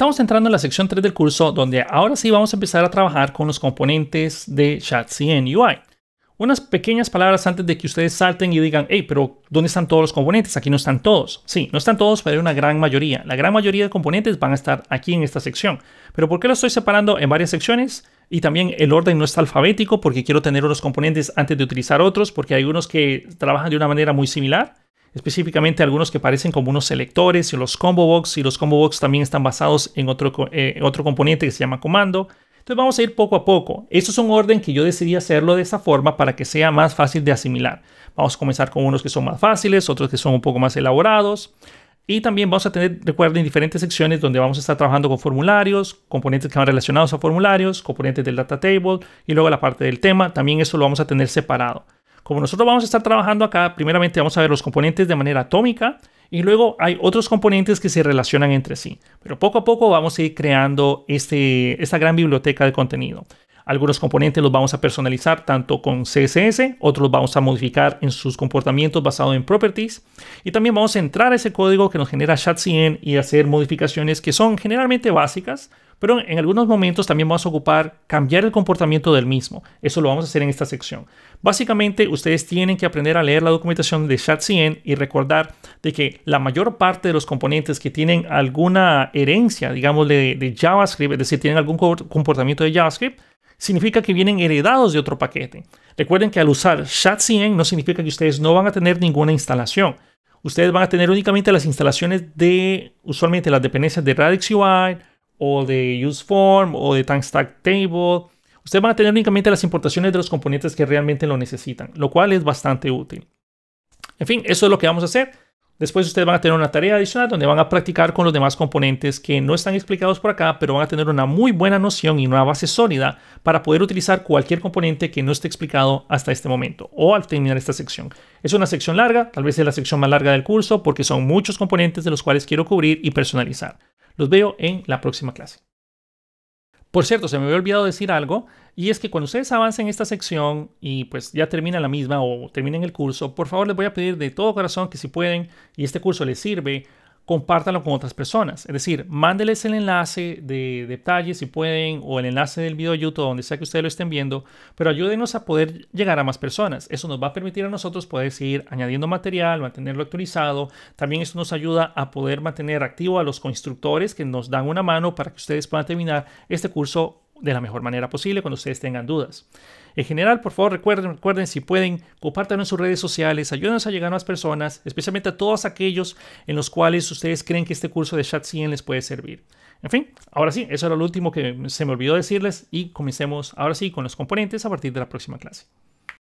Estamos entrando en la sección 3 del curso donde ahora sí vamos a empezar a trabajar con los componentes de ChatCNUI. UI. Unas pequeñas palabras antes de que ustedes salten y digan, hey, pero ¿dónde están todos los componentes? Aquí no están todos. Sí, no están todos, pero hay una gran mayoría. La gran mayoría de componentes van a estar aquí en esta sección. Pero ¿por qué lo estoy separando en varias secciones? Y también el orden no está alfabético porque quiero tener unos componentes antes de utilizar otros, porque hay unos que trabajan de una manera muy similar específicamente algunos que parecen como unos selectores y los combo box, y los combo box también están basados en otro, eh, otro componente que se llama comando. Entonces vamos a ir poco a poco. Esto es un orden que yo decidí hacerlo de esta forma para que sea más fácil de asimilar. Vamos a comenzar con unos que son más fáciles, otros que son un poco más elaborados. Y también vamos a tener, recuerden, diferentes secciones donde vamos a estar trabajando con formularios, componentes que van relacionados a formularios, componentes del data table y luego la parte del tema. También eso lo vamos a tener separado. Como nosotros vamos a estar trabajando acá, primeramente vamos a ver los componentes de manera atómica y luego hay otros componentes que se relacionan entre sí. Pero poco a poco vamos a ir creando este, esta gran biblioteca de contenido. Algunos componentes los vamos a personalizar tanto con CSS, otros los vamos a modificar en sus comportamientos basados en properties. Y también vamos a entrar a ese código que nos genera ChatCN y hacer modificaciones que son generalmente básicas, pero en algunos momentos también vamos a ocupar cambiar el comportamiento del mismo. Eso lo vamos a hacer en esta sección. Básicamente, ustedes tienen que aprender a leer la documentación de ChatCN y recordar de que la mayor parte de los componentes que tienen alguna herencia, digamos, de JavaScript, es decir, tienen algún comportamiento de JavaScript, significa que vienen heredados de otro paquete. Recuerden que al usar ShadCN 100 no significa que ustedes no van a tener ninguna instalación. Ustedes van a tener únicamente las instalaciones de, usualmente las dependencias de Radix UI o de UseForm o de Stack Table. Ustedes van a tener únicamente las importaciones de los componentes que realmente lo necesitan, lo cual es bastante útil. En fin, eso es lo que vamos a hacer. Después ustedes van a tener una tarea adicional donde van a practicar con los demás componentes que no están explicados por acá, pero van a tener una muy buena noción y una base sólida para poder utilizar cualquier componente que no esté explicado hasta este momento o al terminar esta sección. Es una sección larga, tal vez es la sección más larga del curso porque son muchos componentes de los cuales quiero cubrir y personalizar. Los veo en la próxima clase. Por cierto, se me había olvidado decir algo, y es que cuando ustedes avancen esta sección y pues ya termina la misma o terminen el curso, por favor les voy a pedir de todo corazón que si pueden, y este curso les sirve, compártanlo con otras personas. Es decir, mándeles el enlace de detalles si pueden o el enlace del video de YouTube, donde sea que ustedes lo estén viendo, pero ayúdenos a poder llegar a más personas. Eso nos va a permitir a nosotros poder seguir añadiendo material, mantenerlo actualizado. También eso nos ayuda a poder mantener activo a los constructores que nos dan una mano para que ustedes puedan terminar este curso de la mejor manera posible cuando ustedes tengan dudas. En general, por favor, recuerden, recuerden si pueden, compártanlo en sus redes sociales, ayúdenos a llegar a más personas, especialmente a todos aquellos en los cuales ustedes creen que este curso de Chat 100 les puede servir. En fin, ahora sí, eso era lo último que se me olvidó decirles y comencemos ahora sí con los componentes a partir de la próxima clase.